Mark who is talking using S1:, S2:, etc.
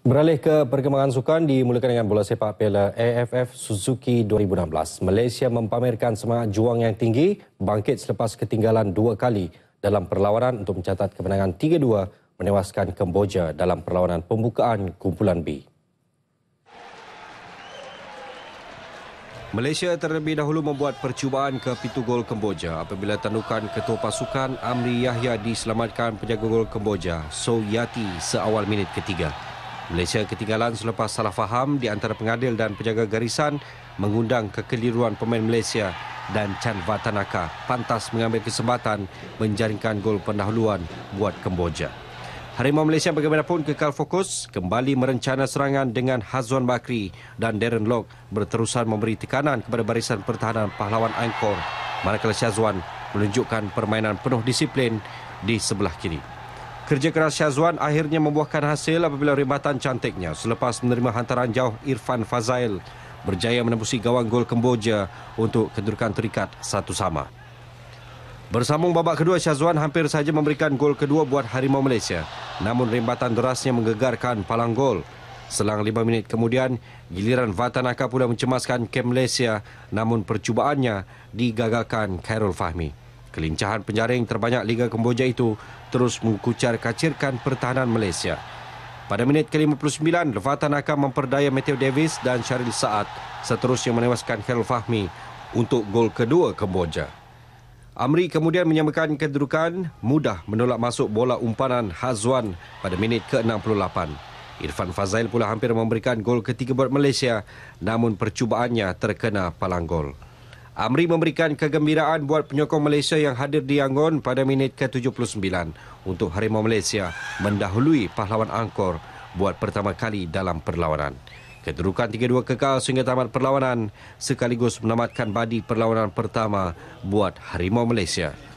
S1: Beralih ke perkembangan sukan dimulakan dengan bola sepak piala AFF Suzuki 2016. Malaysia mempamerkan semangat juang yang tinggi bangkit selepas ketinggalan dua kali dalam perlawanan untuk mencatat kemenangan 3-2 menewaskan Kemboja dalam perlawanan pembukaan kumpulan B. Malaysia terlebih dahulu membuat percubaan ke pintu gol Kemboja apabila tandukan ketua pasukan Amri Yahya diselamatkan penjaga gol Kemboja, So Yati seawal minit ketiga. Malaysia ketinggalan selepas salah faham di antara pengadil dan penjaga garisan mengundang kekeliruan pemain Malaysia dan Chan Vatanaka pantas mengambil kesempatan menjaringkan gol pendahuluan buat Kemboja. Harimau Malaysia bagaimanapun kekal fokus kembali merencana serangan dengan Hazwan Bakri dan Darren Lock berterusan memberi tekanan kepada barisan pertahanan pahlawan Angkor. Manakala Syazwan menunjukkan permainan penuh disiplin di sebelah kiri. Kerja keras Syazwan akhirnya membuahkan hasil apabila rebatan cantiknya selepas menerima hantaran jauh Irfan Fazail berjaya menembusi gawang gol Kemboja untuk kedudukan terikat satu sama. Bersambung babak kedua, Syazwan hampir saja memberikan gol kedua buat Harimau Malaysia. Namun rembatan derasnya menggegarkan palang gol. Selang lima minit kemudian, giliran Vatanaka pula mencemaskan Kem Malaysia namun percubaannya digagalkan Khairul Fahmi. Kelincahan penjaring terbanyak Liga Kemboja itu terus mengkucar kacirkan pertahanan Malaysia. Pada minit ke-59, Levatan akan memperdaya Matthew Davis dan Syaril Saad seterusnya menewaskan Khairul Fahmi untuk gol kedua Kemboja. Amri kemudian menyamakan kedudukan mudah menolak masuk bola umpanan Hazwan pada minit ke-68. Irfan Fazail pula hampir memberikan gol ketiga buat Malaysia namun percubaannya terkena palang gol. Amri memberikan kegembiraan buat penyokong Malaysia yang hadir di Yangon pada minit ke-79 untuk Harimau Malaysia mendahului pahlawan Angkor buat pertama kali dalam perlawanan. Kedudukan 3-2 kekal sehingga tamat perlawanan sekaligus menamatkan badi perlawanan pertama buat Harimau Malaysia.